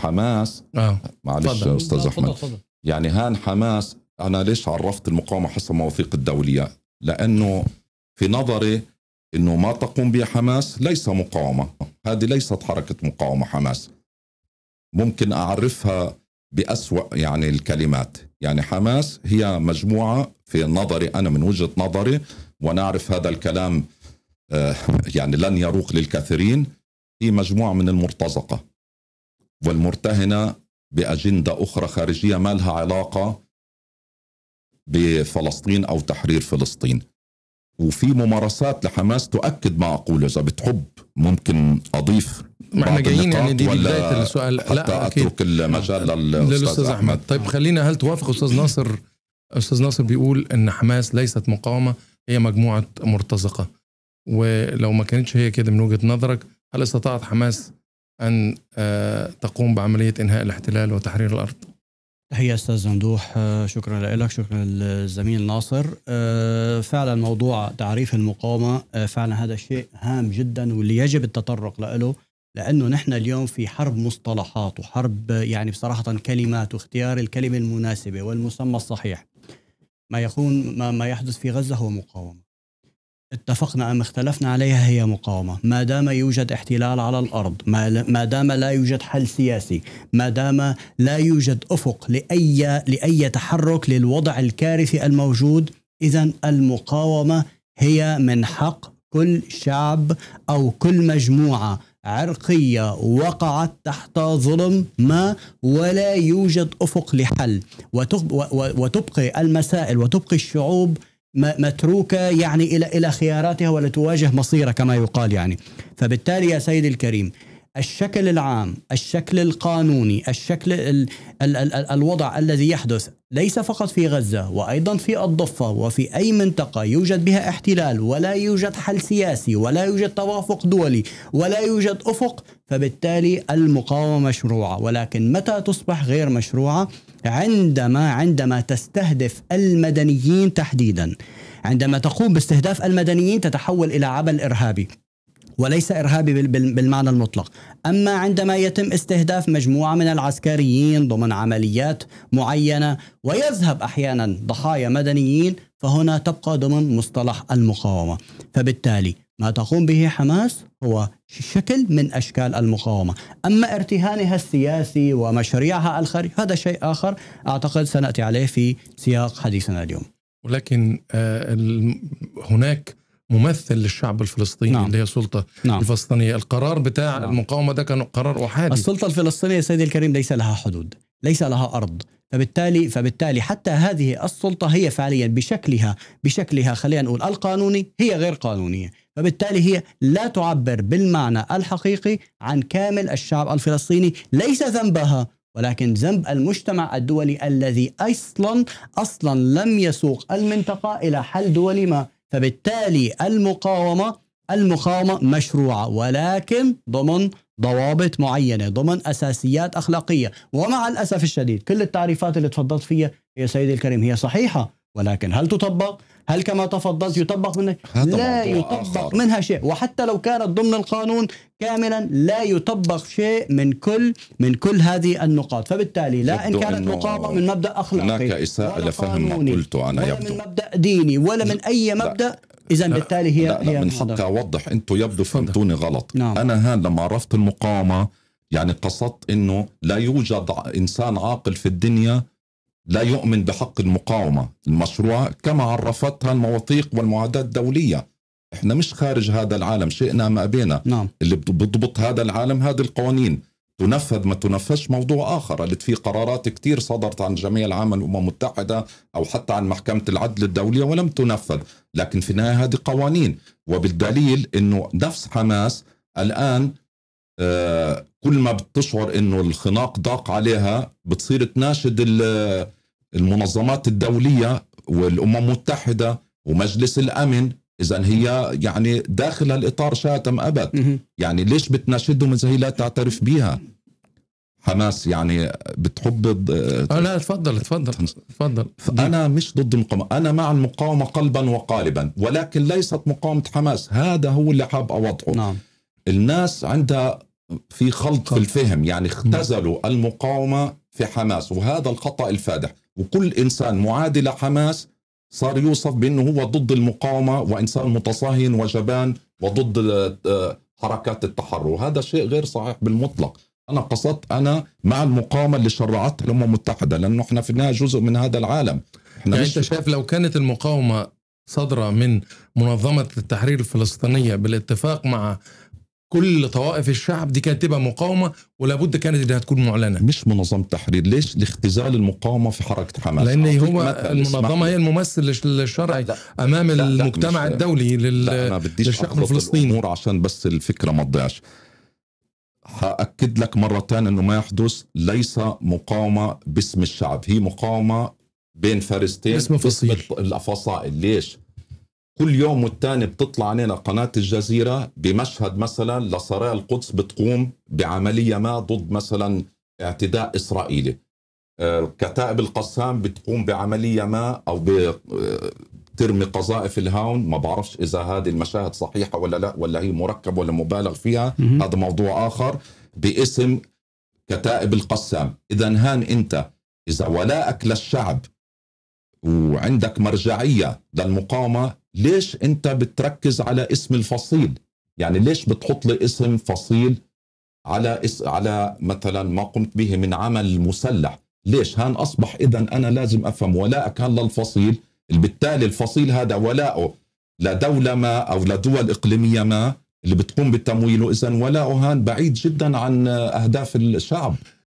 حماس آه. معلش استاذ احمد يعني هان حماس انا ليش عرفت المقاومه حسب مواثيق الدوليه؟ لانه في نظري انه ما تقوم به حماس ليس مقاومه، هذه ليست حركه مقاومه حماس. ممكن اعرفها بأسوأ يعني الكلمات، يعني حماس هي مجموعه في نظري انا من وجهه نظري وانا اعرف هذا الكلام آه، يعني لن يروق للكثيرين هي مجموعه من المرتزقه والمرتهنه باجنده اخرى خارجيه ما لها علاقه بفلسطين او تحرير فلسطين. وفي ممارسات لحماس تؤكد ما اقوله اذا بتحب ممكن اضيف ما احنا جايين يعني دي بدايه السؤال حتى لا أكيد. اترك المجال للاستاذ أحمد. احمد طيب خلينا هل توافق استاذ ناصر استاذ ناصر بيقول ان حماس ليست مقاومه هي مجموعه مرتزقه ولو ما كانتش هي كده من وجهه نظرك هل استطاعت حماس ان آه، تقوم بعمليه انهاء الاحتلال وتحرير الارض. تحية أستاذ زندوح آه، شكرا لك شكرا للزميل ناصر آه، فعلا موضوع تعريف المقاومة فعلا هذا شيء هام جدا واللي يجب التطرق له لأنه نحن اليوم في حرب مصطلحات وحرب يعني بصراحة كلمات واختيار الكلمة المناسبة والمسمى الصحيح ما يكون ما, ما يحدث في غزة هو مقاومة اتفقنا أم اختلفنا عليها هي مقاومة ما دام يوجد احتلال على الأرض ما دام لا يوجد حل سياسي ما دام لا يوجد أفق لأي, لأي تحرك للوضع الكارثي الموجود إذا المقاومة هي من حق كل شعب أو كل مجموعة عرقية وقعت تحت ظلم ما ولا يوجد أفق لحل وتبقي المسائل وتبقي الشعوب متروكة يعني إلى إلى خياراتها ولتواجه مصيرها كما يقال يعني فبالتالي يا سيدي الكريم الشكل العام الشكل القانوني الشكل ال ال ال ال الوضع الذي يحدث ليس فقط في غزة وأيضا في الضفة وفي أي منطقة يوجد بها احتلال ولا يوجد حل سياسي ولا يوجد توافق دولي ولا يوجد أفق فبالتالي المقاومة مشروعة ولكن متى تصبح غير مشروعة عندما عندما تستهدف المدنيين تحديدا عندما تقوم باستهداف المدنيين تتحول إلى عمل إرهابي وليس إرهابي بالمعنى المطلق أما عندما يتم استهداف مجموعة من العسكريين ضمن عمليات معينة ويذهب أحيانا ضحايا مدنيين فهنا تبقى ضمن مصطلح المقاومة فبالتالي ما تقوم به حماس هو شكل من اشكال المقاومه، اما ارتهانها السياسي ومشاريعها الخارجيه هذا شيء اخر اعتقد سناتي عليه في سياق حديثنا اليوم. ولكن آه، هناك ممثل للشعب الفلسطيني نعم. اللي هي السلطة نعم. الفلسطينية القرار بتاع نعم. المقاومة ده كان قرار أحادي السلطة الفلسطينية سيدي الكريم ليس لها حدود ليس لها أرض فبالتالي فبالتالي حتى هذه السلطة هي فعليا بشكلها بشكلها خلينا نقول القانوني هي غير قانونية فبالتالي هي لا تعبر بالمعنى الحقيقي عن كامل الشعب الفلسطيني ليس ذنبها ولكن ذنب المجتمع الدولي الذي اصلا اصلا لم يسوق المنطقه الى حل دولي ما فبالتالي المقاومة المقاومة مشروعة ولكن ضمن ضوابط معينة ضمن أساسيات أخلاقية ومع الأسف الشديد كل التعريفات اللي تفضلت فيها يا سيدي الكريم هي صحيحة ولكن هل تطبق؟ هل كما تفضلت يطبق منها؟ لا يطبق منها شيء وحتى لو كانت ضمن القانون كاملا لا يطبق شيء من كل من كل هذه النقاط فبالتالي لا ان كانت مقاطعه من مبدا اخلاقي هناك اساءه لفهم ما قلته انا ولا يبدو من مبدا ديني ولا من اي مبدا اذا بالتالي هي لا, لا هي من حتى اوضح انتم يبدو فهمتوني غلط نعم. انا هان لما عرفت المقاومه يعني قصدت انه لا يوجد انسان عاقل في الدنيا لا يؤمن بحق المقاومة المشروع كما عرفتها المواثيق والمعادات الدولية احنا مش خارج هذا العالم شئنا ما بينا نعم. اللي بضبط هذا العالم هذه القوانين تنفذ ما تنفذش موضوع آخر اللي في قرارات كثير صدرت عن جميع العام الأمم المتحدة أو حتى عن محكمة العدل الدولية ولم تنفذ لكن في النهاية هذه قوانين وبالدليل أنه نفس حماس الآن آه كل ما بتشعر أنه الخناق ضاق عليها بتصير تناشد المنظمات الدوليه والامم المتحده ومجلس الامن اذا هي يعني داخل الاطار شاتم ابد يعني ليش بتناشدهم اذا هي لا تعترف بها حماس يعني بتحب اه لا تفضل تفضل تفضل انا مش ضد المقاومه انا مع المقاومه قلبا وقالبا ولكن ليست مقاومه حماس هذا هو اللي حاب اوضحه نعم. الناس عندها في خلط في الفهم يعني اختزلوا المقاومه في حماس وهذا الخطا الفادح وكل انسان معادي لحماس صار يوصف بانه هو ضد المقاومه وانسان متصهين وجبان وضد آه، حركات التحرر وهذا شيء غير صحيح بالمطلق انا قصدت انا مع المقاومه اللي شرعتها الامم المتحده لانه احنا في النهايه جزء من هذا العالم احنا يعني انت شايف لو كانت المقاومه صادره من منظمه التحرير الفلسطينيه بالاتفاق مع كل طوائف الشعب دي كانت تبقى مقاومه ولابد كانت انها تكون معلنه مش منظمه تحرير ليش لاختزال المقاومه في حركه حماس لان هو المنظمه هي الممثل الشرعي لا لا امام لا المجتمع لا الدولي لل... لا أنا بديش للشعب الفلسطيني عشان بس الفكره ما تضيعش هاكد لك مره ثانيه انه ما يحدث ليس مقاومه باسم الشعب هي مقاومه بين فارستين اسم الفصائل ليش كل يوم والتاني بتطلع علينا قناة الجزيرة بمشهد مثلا لسرايا القدس بتقوم بعملية ما ضد مثلا اعتداء إسرائيلي آه، كتائب القسام بتقوم بعملية ما أو بترمي آه، قذائف الهاون ما بعرفش إذا هذه المشاهد صحيحة ولا لا ولا هي مركبة ولا مبالغ فيها هذا موضوع آخر باسم كتائب القسام إذا هان أنت إذا ولاءك للشعب وعندك مرجعيه للمقاومه ليش انت بتركز على اسم الفصيل يعني ليش بتحط لي اسم فصيل على اس... على مثلا ما قمت به من عمل مسلح ليش هان اصبح اذا انا لازم افهم ولائك كان للفصيل بالتالي الفصيل هذا ولاؤه لدولة ما أو لدول إقليمية ما اللي بتقوم بتمويله إذا ولاؤه هان بعيد جدا عن أهداف الشعب